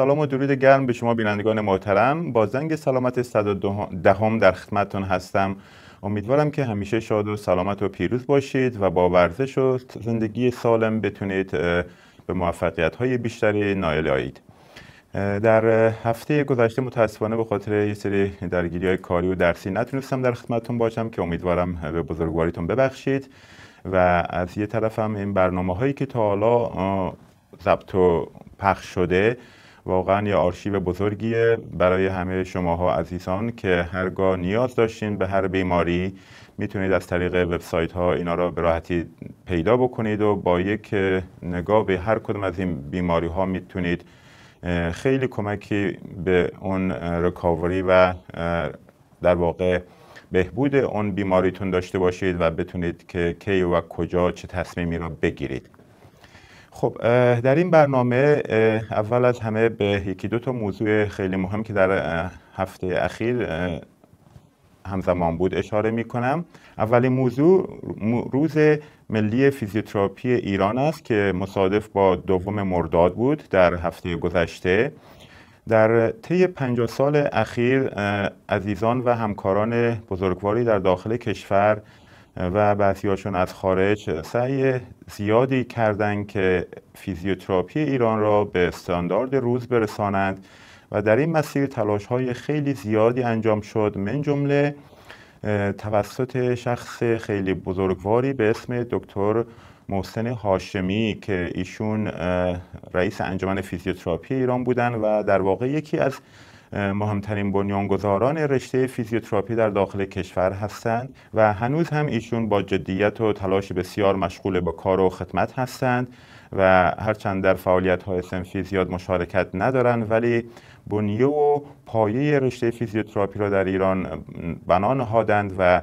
سلام و درود گرم به شما بینندگان محترم با زنگ سلامت دهم در خدمتتون هستم امیدوارم که همیشه شاد و سلامت و پیروز باشید و با ورزش و زندگی سالم بتونید به موفقیت های بیشتری نایل آیید در هفته گذشته متاسفانه به خاطر یه سری درگیری های کاری و درسی نتونستم در خدمتتون باشم که امیدوارم به بزرگواریتون ببخشید و از یه طرفم این برنامه هایی که تا حالا ضبط و پخش شده واقعا یه آرشیو بزرگیه برای همه شماها عزیزان که هرگاه نیاز داشتین به هر بیماری میتونید از طریق وبسایت ها اینا را به راحتی پیدا بکنید و با یک نگاه به هر کدوم از این بیماری ها میتونید خیلی کمکی به اون ریکاوری و در واقع بهبود اون بیماریتون داشته باشید و بتونید که کی و کجا چه تصمیمی را بگیرید خب در این برنامه اول از همه به یکی دو تا موضوع خیلی مهم که در هفته اخیر همزمان بود اشاره می کنم اولین موضوع روز ملی فیزیوتراپی ایران است که مصادف با دوم مرداد بود در هفته گذشته در طی 50 سال اخیر عزیزان و همکاران بزرگواری در داخل کشور و بعضی از خارج سعی زیادی کردند که فیزیوتراپی ایران را به استاندارد روز برسانند و در این مسیر تلاش های خیلی زیادی انجام شد من جمله توسط شخص خیلی بزرگواری به اسم دکتر محسن هاشمی که ایشون رئیس انجمن فیزیوتراپی ایران بودن و در واقع یکی از مهمترین بنیانگذاران رشته فیزیوتراپی در داخل کشور هستند و هنوز هم ایشون با جدیت و تلاش بسیار مشغول به کار و خدمت هستند و هرچند در فعالیت های سنفی زیاد مشارکت ندارند ولی بنیه و پایه رشته فیزیوتراپی را در ایران بنا نهادند و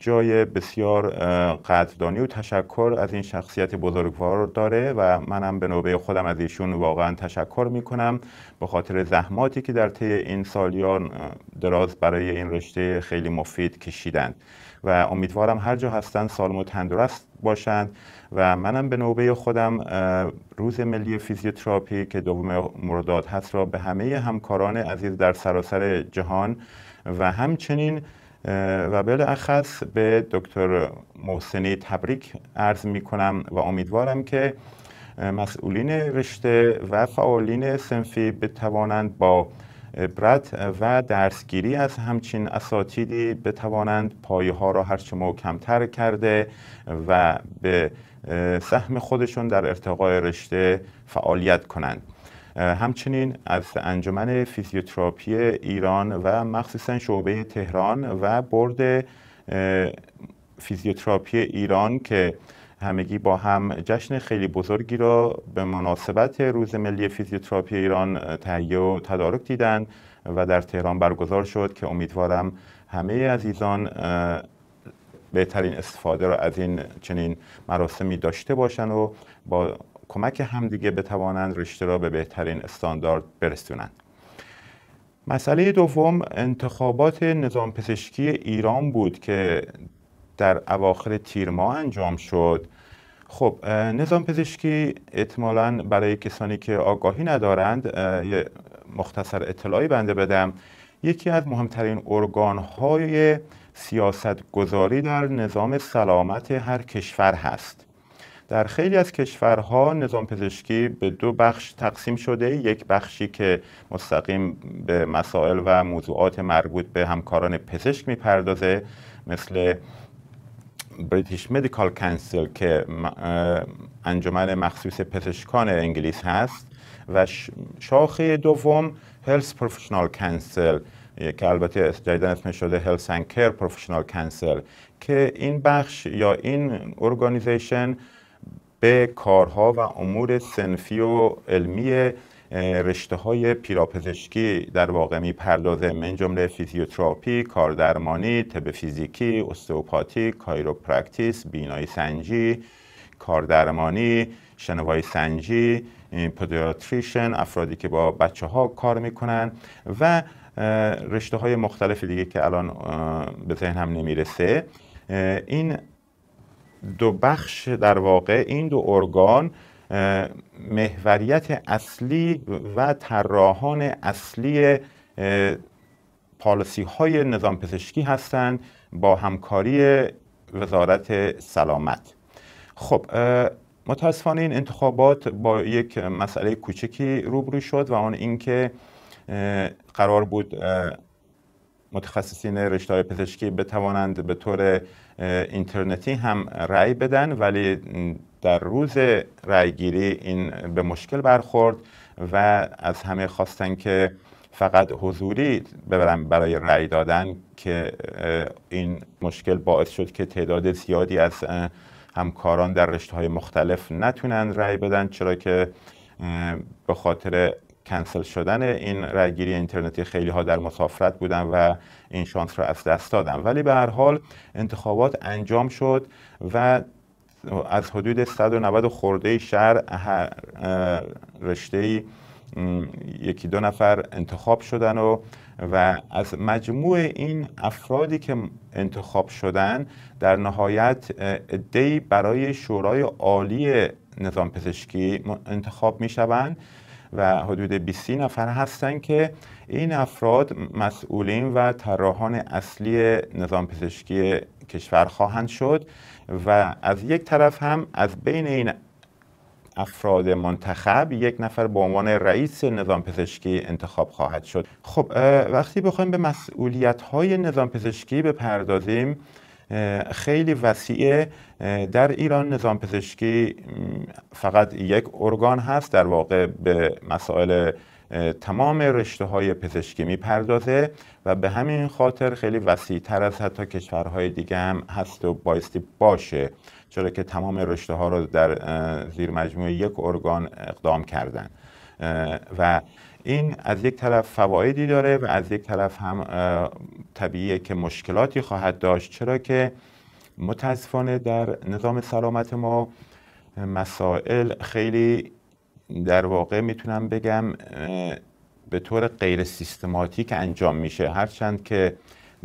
جای بسیار قدردانی و تشکر از این شخصیت بزرگوار داره و منم به نوبه خودم از ایشون واقعا تشکر می کنم به خاطر زحماتی که در طی این سالیان دراز برای این رشته خیلی مفید کشیدند و امیدوارم هر جا هستن سالم و تندرست باشند و منم به نوبه خودم روز ملی فیزیوتراپی که دوم مرداد هست را به همه همکاران عزیز در سراسر جهان و همچنین و بالاخص به دکتر محسنی تبریک عرض می کنم و امیدوارم که مسئولین رشته و فعالین سنفی بتوانند با عبرت و درسگیری از همچین اساتیدی بتوانند پایه ها را هرچه کمتر کرده و به سهم خودشون در ارتقای رشته فعالیت کنند همچنین از انجمن فیزیوتراپی ایران و مخصوصا شعبه تهران و برد فیزیوتراپی ایران که همگی با هم جشن خیلی بزرگی را به مناسبت روز ملی فیزیوتراپی ایران تهیه و تدارک دیدن و در تهران برگزار شد که امیدوارم همه عزیزان بهترین استفاده را از این چنین مراسمی داشته باشن و با کمک همدیگه بتوانند رشته را به بهترین استاندارد برسونند مسئله دوم انتخابات نظام پزشکی ایران بود که در اواخر تیر ماه انجام شد خب نظام پزشکی احتمالا برای کسانی که آگاهی ندارند یه مختصر اطلاعی بنده بدم یکی از مهمترین های سیاست گذاری در نظام سلامت هر کشور هست در خیلی از کشورها نظام پزشکی به دو بخش تقسیم شده یک بخشی که مستقیم به مسائل و موضوعات مربوط به همکاران پزشک میپردازه مثل بریتیش مدیکال کانسل که انجمن مخصوص پزشکان انگلیس هست و شاخه دوم هلس پروفشنال کانسل که البته جدیدا اسمش شده هلس اند کیر پروفشنال کانسل که این بخش یا این ارگانیزیشن به کارها و امور سنفی و علمی رشته های پیراپزشکی در واقع پردازه من جمله فیزیوتراپی، کاردرمانی، طب فیزیکی، استوپاتی، کایروپرکتیس، بینایی سنجی، کاردرمانی، شنوایی سنجی، پدیاتریشن، افرادی که با بچه ها کار میکنند و رشته های مختلف دیگه که الان به ذهن هم نمیرسه این دو بخش در واقع این دو ارگان محوریت اصلی و طراحان اصلی پالسی های نظام پزشکی هستند با همکاری وزارت سلامت خب متاسفانه این انتخابات با یک مسئله کوچکی روبرو شد و آن اینکه قرار بود متخصصین رشته پزشکی بتوانند به طور اینترنتی هم رأی بدن ولی در روز گیری این به مشکل برخورد و از همه خواستن که فقط حضوری ببرن برای رأی دادن که این مشکل باعث شد که تعداد زیادی از همکاران در رشته های مختلف نتونن رأی بدن چرا که به خاطر کنسل شدن این رایگیری اینترنتی خیلی ها در مسافرت بودن و این شانس را از دست دادن ولی به هر حال انتخابات انجام شد و از حدود 190 خورده شهر هر رشته یکی دو نفر انتخاب شدن و و از مجموع این افرادی که انتخاب شدن در نهایت دی برای شورای عالی نظام پزشکی انتخاب می شوند و حدود 20 نفر هستند که این افراد مسئولین و طراحان اصلی نظام پزشکی کشور خواهند شد و از یک طرف هم از بین این افراد منتخب یک نفر به عنوان رئیس نظام پزشکی انتخاب خواهد شد خب وقتی بخوایم به مسئولیت های نظام پزشکی بپردازیم خیلی وسیعه در ایران نظام پزشکی فقط یک ارگان هست در واقع به مسائل تمام رشته های پزشکی میپردازه و به همین خاطر خیلی وسیع تر از حتی کشورهای دیگه هم هست و بایستی باشه چرا که تمام رشته ها رو در زیر مجموعه یک ارگان اقدام کردن و این از یک طرف فوایدی داره و از یک طرف هم طبیعیه که مشکلاتی خواهد داشت چرا که متاسفانه در نظام سلامت ما مسائل خیلی در واقع میتونم بگم به طور غیر سیستماتیک انجام میشه هرچند که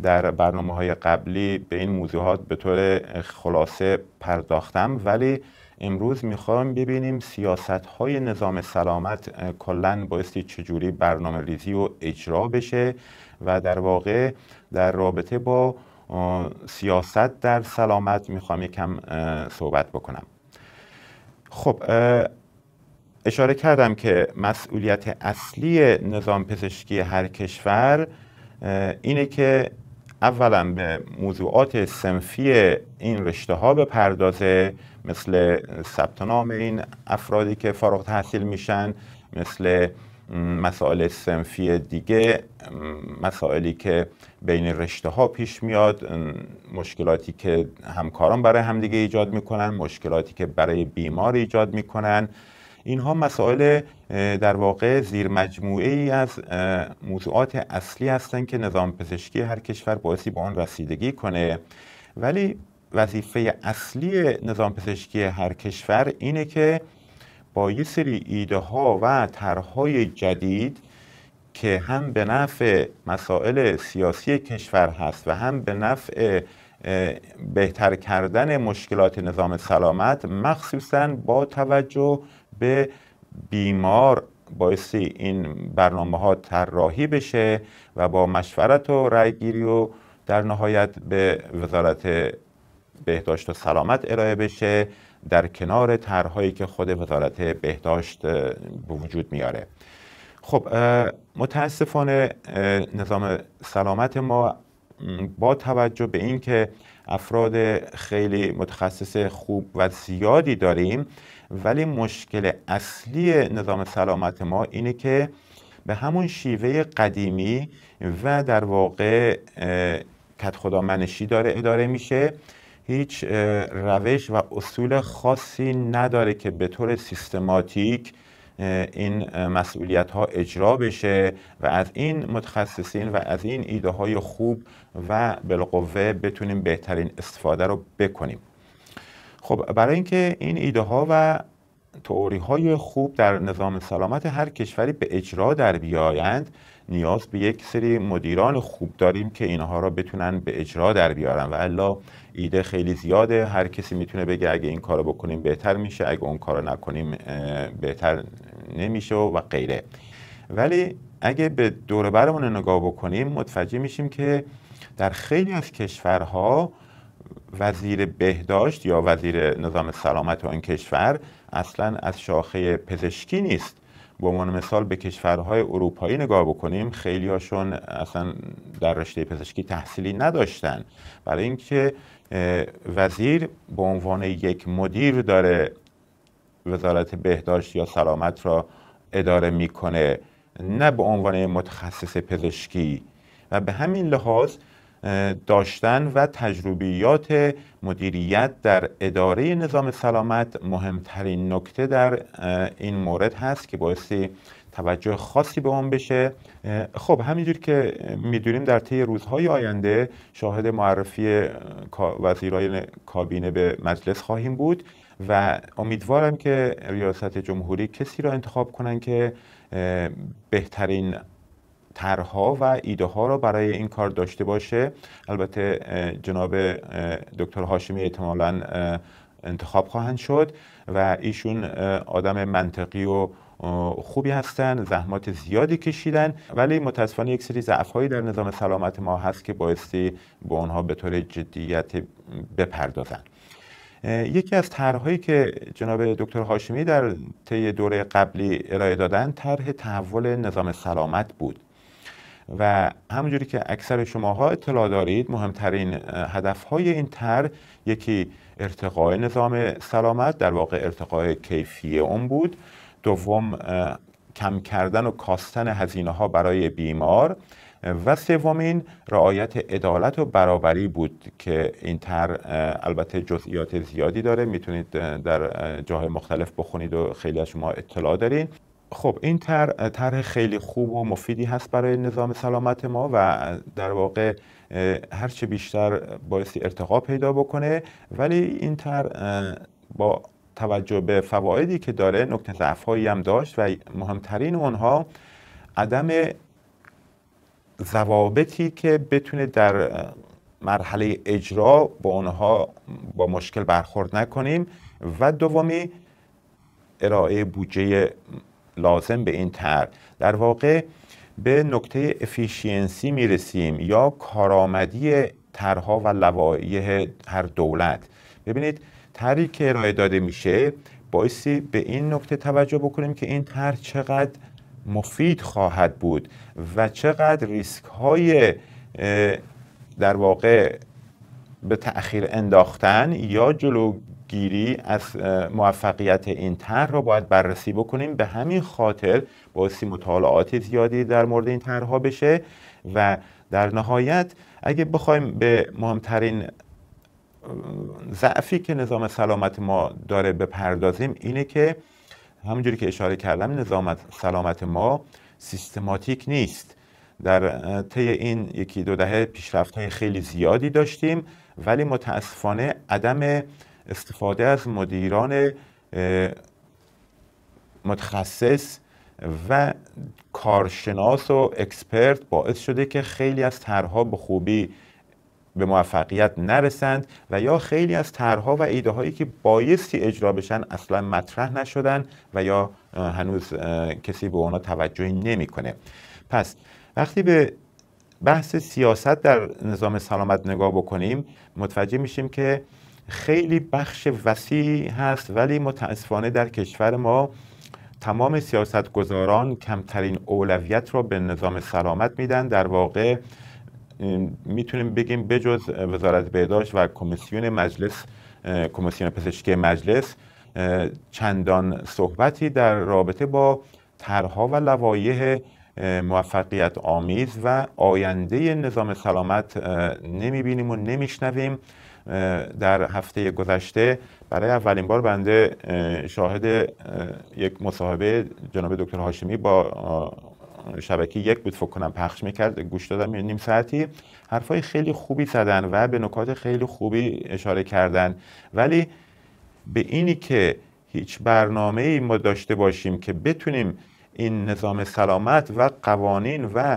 در برنامه های قبلی به این موضوعات به طور خلاصه پرداختم ولی امروز میخوام ببینیم سیاست های نظام سلامت کلا بایستی چجوری برنامه ریزی و اجرا بشه و در واقع در رابطه با سیاست در سلامت میخوام یکم صحبت بکنم خب اشاره کردم که مسئولیت اصلی نظام پزشکی هر کشور اینه که اولا به موضوعات سنفی این رشته ها پردازه مثل ثبت نام این افرادی که فارغ تحصیل میشن مثل مسائل سنفی دیگه مسائلی که بین رشته ها پیش میاد مشکلاتی که همکاران برای همدیگه ایجاد میکنن مشکلاتی که برای بیمار ایجاد میکنن اینها مسائل در واقع زیر مجموعه ای از موضوعات اصلی هستند که نظام پزشکی هر کشور باعثی به با آن رسیدگی کنه ولی وظیفه اصلی نظام پزشکی هر کشور اینه که با یه سری ایده ها و طرحهای جدید که هم به نفع مسائل سیاسی کشور هست و هم به نفع بهتر کردن مشکلات نظام سلامت مخصوصا با توجه به بیمار باعثی این برنامه ها طراحی بشه و با مشورت و رأیگیری و در نهایت به وزارت بهداشت و سلامت ارائه بشه در کنار طرحهایی که خود وزارت بهداشت به وجود میاره خب متاسفانه نظام سلامت ما با توجه به اینکه افراد خیلی متخصص خوب و زیادی داریم ولی مشکل اصلی نظام سلامت ما اینه که به همون شیوه قدیمی و در واقع کت خدا منشی داره اداره میشه هیچ روش و اصول خاصی نداره که به طور سیستماتیک این مسئولیت ها اجرا بشه و از این متخصصین و از این ایده های خوب و بالقوه بتونیم بهترین استفاده رو بکنیم خب برای اینکه این ایده ها و تئوری های خوب در نظام سلامت هر کشوری به اجرا در بیایند نیاز به یک سری مدیران خوب داریم که اینها را بتونن به اجرا در بیارن و الا ایده خیلی زیاده هر کسی میتونه بگه اگه این کارو بکنیم بهتر میشه اگه اون کارو نکنیم بهتر نمیشه و غیره ولی اگه به دور نگاه بکنیم متوجه میشیم که در خیلی از کشورها وزیر بهداشت یا وزیر نظام سلامت و کشور اصلا از شاخه پزشکی نیست به عنوان مثال به کشورهای اروپایی نگاه بکنیم خیلی هاشون اصلا در رشته پزشکی تحصیلی نداشتن برای اینکه وزیر به عنوان یک مدیر داره وزارت بهداشت یا سلامت را اداره میکنه نه به عنوان متخصص پزشکی و به همین لحاظ داشتن و تجربیات مدیریت در اداره نظام سلامت مهمترین نکته در این مورد هست که باعثی توجه خاصی به اون بشه خب همینجور که میدونیم در طی روزهای آینده شاهد معرفی وزیرای کابینه به مجلس خواهیم بود و امیدوارم که ریاست جمهوری کسی را انتخاب کنن که بهترین ترها و ایده ها را برای این کار داشته باشه البته جناب دکتر هاشمی احتمالا انتخاب خواهند شد و ایشون آدم منطقی و خوبی هستن زحمات زیادی کشیدن ولی متاسفانه یک سری ضعفهایی در نظام سلامت ما هست که بایستی با آنها به طور جدیت بپردازن یکی از طرحهایی که جناب دکتر هاشمی در طی دوره قبلی ارائه دادن طرح تحول نظام سلامت بود و همونجوری که اکثر شماها اطلاع دارید مهمترین هدفهای این تر یکی ارتقاء نظام سلامت در واقع ارتقاء کیفی اون بود دوم کم کردن و کاستن هزینه ها برای بیمار و سومین رعایت عدالت و برابری بود که این تر البته جزئیات زیادی داره میتونید در جاهای مختلف بخونید و خیلی از شما اطلاع دارین خب این طرح خیلی خوب و مفیدی هست برای نظام سلامت ما و در واقع هرچه بیشتر بایستی ارتقا پیدا بکنه ولی این طرح با توجه به فوایدی که داره نکته ضعف هم داشت و مهمترین اونها عدم ضوابطی که بتونه در مرحله اجرا با اونها با مشکل برخورد نکنیم و دومی ارائه بودجه لازم به این طرح در واقع به نکته افیشینسی رسیم یا کارآمدی ترها و لوایح هر دولت ببینید طرحی که ارائه داده میشه بایستی به این نکته توجه بکنیم که این طرح چقدر مفید خواهد بود و چقدر ریسک های در واقع به تأخیر انداختن یا جلو گیری از موفقیت این طرح را باید بررسی بکنیم به همین خاطر سی مطالعات زیادی در مورد این طرحها بشه و در نهایت اگه بخوایم به مهمترین ضعفی که نظام سلامت ما داره بپردازیم اینه که همونجوری که اشاره کردم نظام سلامت ما سیستماتیک نیست در طی این یکی دو دهه پیشرفت های خیلی زیادی داشتیم ولی متاسفانه عدم استفاده از مدیران متخصص و کارشناس و اکسپرت باعث شده که خیلی از طرحها به خوبی به موفقیت نرسند و یا خیلی از طرحها و ایده هایی که بایستی اجرا بشن اصلا مطرح نشدن و یا هنوز کسی به اونا توجهی نمیکنه پس وقتی به بحث سیاست در نظام سلامت نگاه بکنیم متوجه میشیم که خیلی بخش وسیع هست ولی متاسفانه در کشور ما تمام سیاست گذاران کمترین اولویت را به نظام سلامت میدن در واقع میتونیم بگیم بجز وزارت بهداشت و کمیسیون مجلس کمیسیون پزشکی مجلس چندان صحبتی در رابطه با طرحها و لوایح موفقیت آمیز و آینده نظام سلامت نمیبینیم و نمیشنویم در هفته گذشته برای اولین بار بنده شاهد یک مصاحبه جناب دکتر هاشمی با شبکه یک بود فکر کنم پخش میکرد گوش دادم یه نیم ساعتی حرفای خیلی خوبی زدن و به نکات خیلی خوبی اشاره کردن ولی به اینی که هیچ برنامه ای ما داشته باشیم که بتونیم این نظام سلامت و قوانین و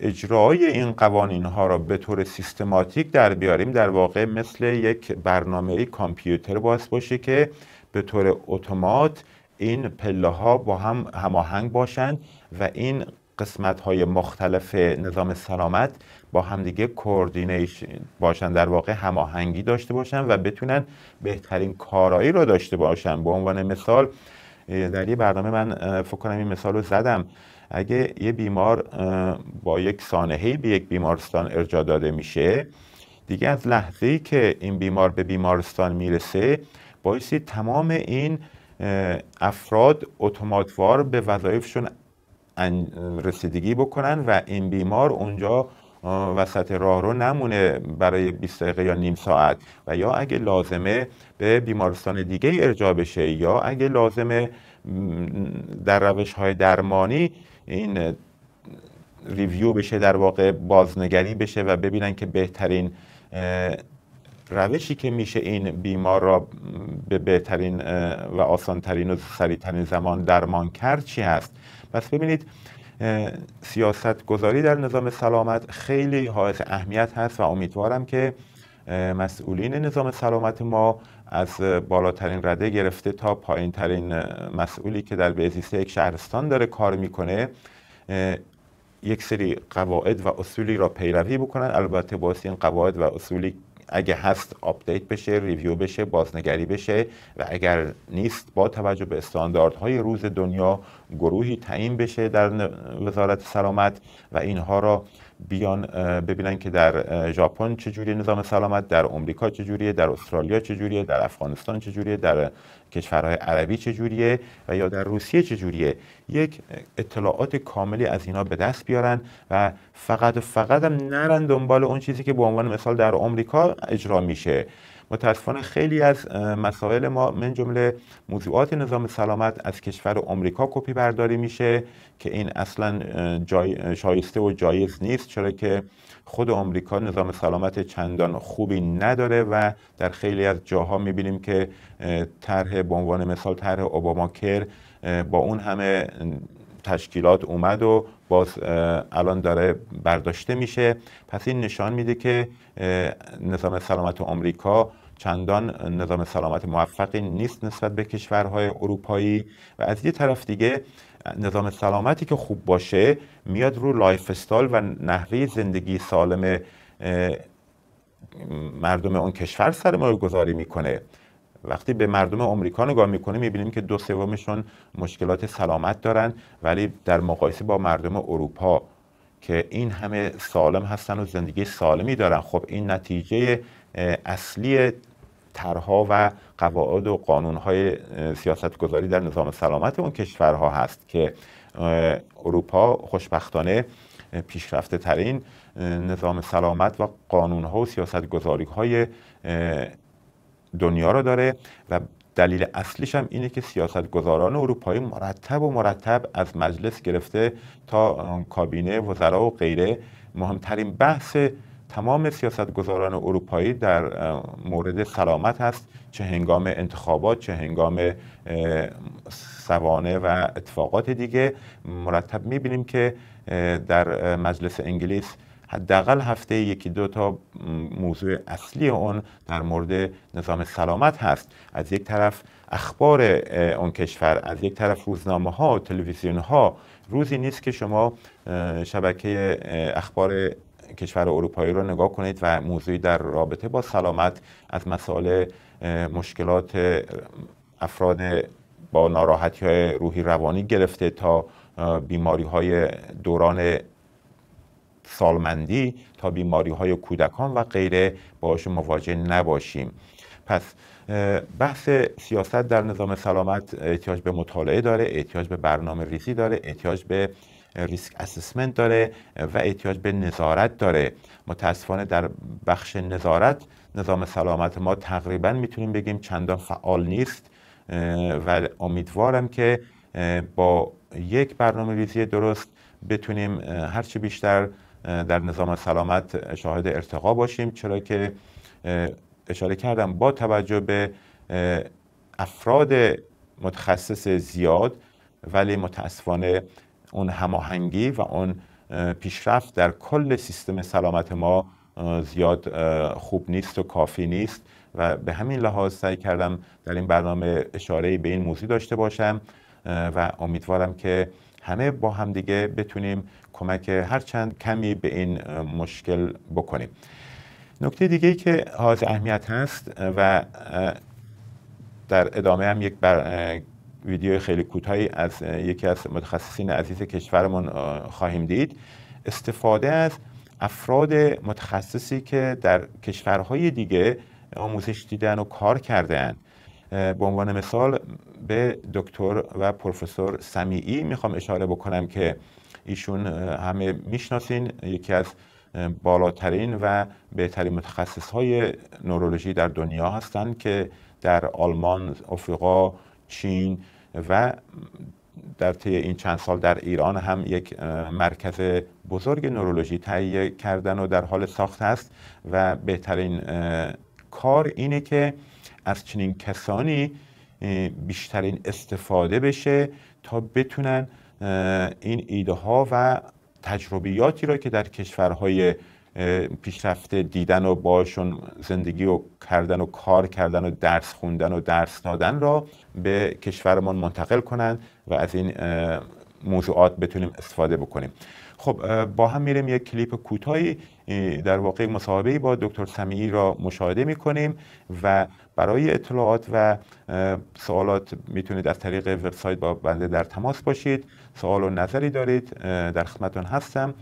اجرای این قوانین ها را به طور سیستماتیک در بیاریم در واقع مثل یک برنامه کامپیوتر باز باشه که به طور اتومات این پله ها با هم هماهنگ باشند و این قسمت های مختلف نظام سلامت با همدیگه کوردینیشن باشن در واقع هماهنگی داشته باشن و بتونن بهترین کارایی رو داشته باشن به عنوان مثال در یه برنامه من فکر کنم این مثال رو زدم اگه یه بیمار با یک سانحه به یک بیمارستان ارجا داده میشه دیگه از لحظه که این بیمار به بیمارستان میرسه بایستی تمام این افراد اتوماتوار به وظایفشون رسیدگی بکنن و این بیمار اونجا وسط راه رو نمونه برای 20 دقیقه یا نیم ساعت و یا اگه لازمه به بیمارستان دیگه ارجاع بشه یا اگه لازمه در روش های درمانی این ریویو بشه در واقع بازنگری بشه و ببینن که بهترین روشی که میشه این بیمار را به بهترین و آسانترین و سریعترین زمان درمان کرد چی هست پس ببینید سیاست گذاری در نظام سلامت خیلی حائز اهمیت هست و امیدوارم که مسئولین نظام سلامت ما از بالاترین رده گرفته تا پایین ترین مسئولی که در بیزیسته یک شهرستان داره کار میکنه یک سری قواعد و اصولی را پیروی بکنن البته با این قواعد و اصولی اگه هست آپدیت بشه ریویو بشه بازنگری بشه و اگر نیست با توجه به استانداردهای روز دنیا گروهی تعیین بشه در وزارت سلامت و اینها را بیان ببینن که در ژاپن چجوری نظام سلامت در آمریکا چجوریه در استرالیا چجوریه در افغانستان چجوریه در کشورهای عربی چجوریه و یا در روسیه چجوریه یک اطلاعات کاملی از اینا به دست بیارن و فقط فقط هم نرن دنبال اون چیزی که به عنوان مثال در آمریکا اجرا میشه متاسفانه خیلی از مسائل ما من جمله موضوعات نظام سلامت از کشور آمریکا کپی برداری میشه که این اصلا جای شایسته و جایز نیست چرا که خود آمریکا نظام سلامت چندان خوبی نداره و در خیلی از جاها میبینیم که طرح به عنوان مثال طرح اوباما کر با اون همه تشکیلات اومد و باز الان داره برداشته میشه پس این نشان میده که نظام سلامت آمریکا چندان نظام سلامت موفقی نیست نسبت به کشورهای اروپایی و از یه طرف دیگه نظام سلامتی که خوب باشه میاد رو لایف استال و نحوه زندگی سالم مردم اون کشور سرمایه گذاری میکنه وقتی به مردم آمریکا نگاه میکنیم میبینیم که دو سومشون مشکلات سلامت دارن ولی در مقایسه با مردم اروپا که این همه سالم هستن و زندگی سالمی دارن خب این نتیجه اصلی طرها و قواعد و قانونهای سیاستگذاری در نظام سلامت اون کشورها هست که اروپا خوشبختانه پیشرفته ترین نظام سلامت و قانونها و سیاستگذاری های دنیا رو داره و دلیل اصلیش هم اینه که گذاران اروپایی مرتب و مرتب از مجلس گرفته تا کابینه وزرا و غیره مهمترین بحث تمام گذاران اروپایی در مورد سلامت هست چه هنگام انتخابات چه هنگام سوانه و اتفاقات دیگه مرتب میبینیم که در مجلس انگلیس حداقل هفته یکی دو تا موضوع اصلی اون در مورد نظام سلامت هست از یک طرف اخبار اون کشور از یک طرف روزنامه ها و تلویزیون ها روزی نیست که شما شبکه اخبار کشور اروپایی رو نگاه کنید و موضوعی در رابطه با سلامت از مسائل مشکلات افراد با ناراحتی های روحی روانی گرفته تا بیماری های دوران سالمندی تا بیماری های کودکان و غیره باهاش مواجه نباشیم پس بحث سیاست در نظام سلامت احتیاج به مطالعه داره احتیاج به برنامه ریزی داره احتیاج به ریسک اسسمنت داره و احتیاج به نظارت داره متاسفانه در بخش نظارت نظام سلامت ما تقریبا میتونیم بگیم چندان فعال نیست و امیدوارم که با یک برنامه ریزی درست بتونیم هرچی بیشتر در نظام سلامت شاهد ارتقا باشیم چرا که اشاره کردم با توجه به افراد متخصص زیاد ولی متاسفانه اون هماهنگی و اون پیشرفت در کل سیستم سلامت ما زیاد خوب نیست و کافی نیست و به همین لحاظ سعی کردم در این برنامه اشاره به این موضوع داشته باشم و امیدوارم که همه با همدیگه بتونیم کمک هرچند کمی به این مشکل بکنیم نکته دیگه که حاضر اهمیت هست و در ادامه هم یک بر ویدیو خیلی کوتاهی از یکی از متخصصین عزیز کشورمون خواهیم دید استفاده از افراد متخصصی که در کشورهای دیگه آموزش دیدن و کار کردن به عنوان مثال به دکتر و پروفسور سمیعی میخوام اشاره بکنم که ایشون همه میشناسین یکی از بالاترین و بهترین متخصص های نورولوژی در دنیا هستند که در آلمان، آفریقا، چین و در طی این چند سال در ایران هم یک مرکز بزرگ نورولوژی تهیه کردن و در حال ساخت است و بهترین کار اینه که از چنین کسانی بیشترین استفاده بشه تا بتونن این ایده ها و تجربیاتی را که در کشورهای پیشرفته دیدن و باشون زندگی و کردن و کار کردن و درس خوندن و درس دادن را به کشورمان منتقل کنند و از این موضوعات بتونیم استفاده بکنیم خب با هم میریم یک کلیپ کوتاهی در واقع مصاحبه با دکتر سمیعی را مشاهده میکنیم و برای اطلاعات و سوالات میتونید از طریق وبسایت با بنده در تماس باشید سوال و نظری دارید در خدمتتون هستم